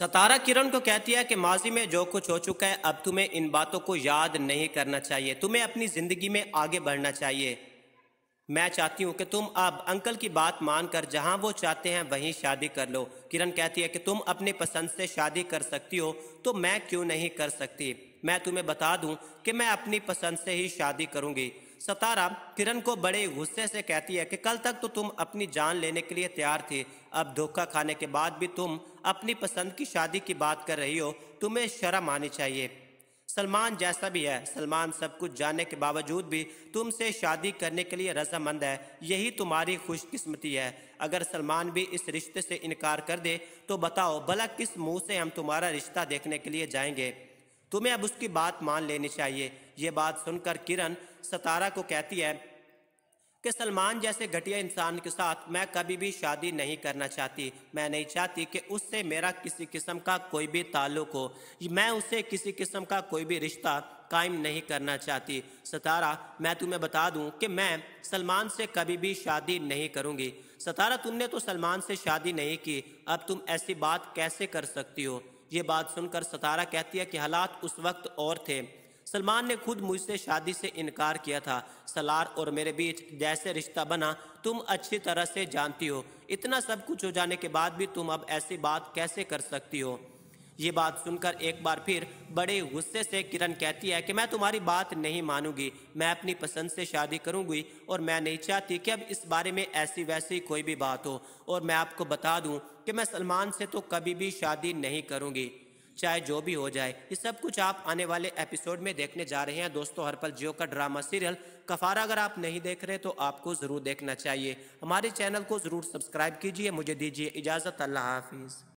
सतारा किरण को कहती है कि माजी में जो कुछ हो चुका है अब तुम्हें इन बातों को याद नहीं करना चाहिए तुम्हें अपनी ज़िंदगी में आगे बढ़ना चाहिए मैं चाहती हूँ कि तुम अब अंकल की बात मानकर जहां वो चाहते हैं वहीं शादी कर लो किरण कहती है कि तुम अपने पसंद से शादी कर सकती हो तो मैं क्यों नहीं कर सकती मैं तुम्हें बता दूं कि मैं अपनी पसंद से ही शादी करूंगी सतारा किरण को बड़े गुस्से से कहती है कि कल तक तो तुम अपनी जान लेने के लिए तैयार थे अब धोखा खाने के बाद भी तुम अपनी पसंद की शादी की बात कर रही हो तुम्हें शर्म आनी चाहिए सलमान जैसा भी है सलमान सब कुछ जानने के बावजूद भी तुमसे शादी करने के लिए रजामंद है यही तुम्हारी खुशकिस्मती है अगर सलमान भी इस रिश्ते से इनकार कर दे तो बताओ भला किस मुंह से हम तुम्हारा रिश्ता देखने के लिए जाएंगे तुम्हें अब उसकी बात मान लेनी चाहिए ये बात सुनकर किरण सतारा को कहती है कि सलमान जैसे घटिया इंसान के साथ मैं कभी भी शादी नहीं करना चाहती मैं नहीं चाहती कि उससे मेरा किसी किस्म का कोई भी ताल्लुक हो मैं उससे किसी किस्म का कोई भी रिश्ता कायम नहीं करना चाहती सतारा मैं तुम्हें बता दूं कि मैं सलमान से कभी भी शादी नहीं करूंगी सतारा तुमने तो सलमान से शादी नहीं की अब तुम ऐसी बात कैसे कर सकती हो ये बात सुनकर सतारा कहती है कि हालात उस वक्त और थे सलमान ने खुद मुझसे शादी से इनकार किया था सलार और मेरे बीच जैसे रिश्ता बना तुम अच्छी तरह से जानती हो इतना सब कुछ हो जाने के बाद भी तुम अब ऐसी बात कैसे कर सकती हो ये बात सुनकर एक बार फिर बड़े गुस्से से किरण कहती है कि मैं तुम्हारी बात नहीं मानूंगी मैं अपनी पसंद से शादी करूंगी और मैं नहीं चाहती कि अब इस बारे में ऐसी वैसी कोई भी बात हो और मैं आपको बता दूं कि मैं सलमान से तो कभी भी शादी नहीं करूंगी चाहे जो भी हो जाए ये सब कुछ आप आने वाले एपिसोड में देखने जा रहे हैं दोस्तों हर पल जियो का ड्रामा सीरियल कफारा अगर आप नहीं देख रहे तो आपको ज़रूर देखना चाहिए हमारे चैनल को ज़रूर सब्सक्राइब कीजिए मुझे दीजिए इजाज़त अल्लाह हाफिज़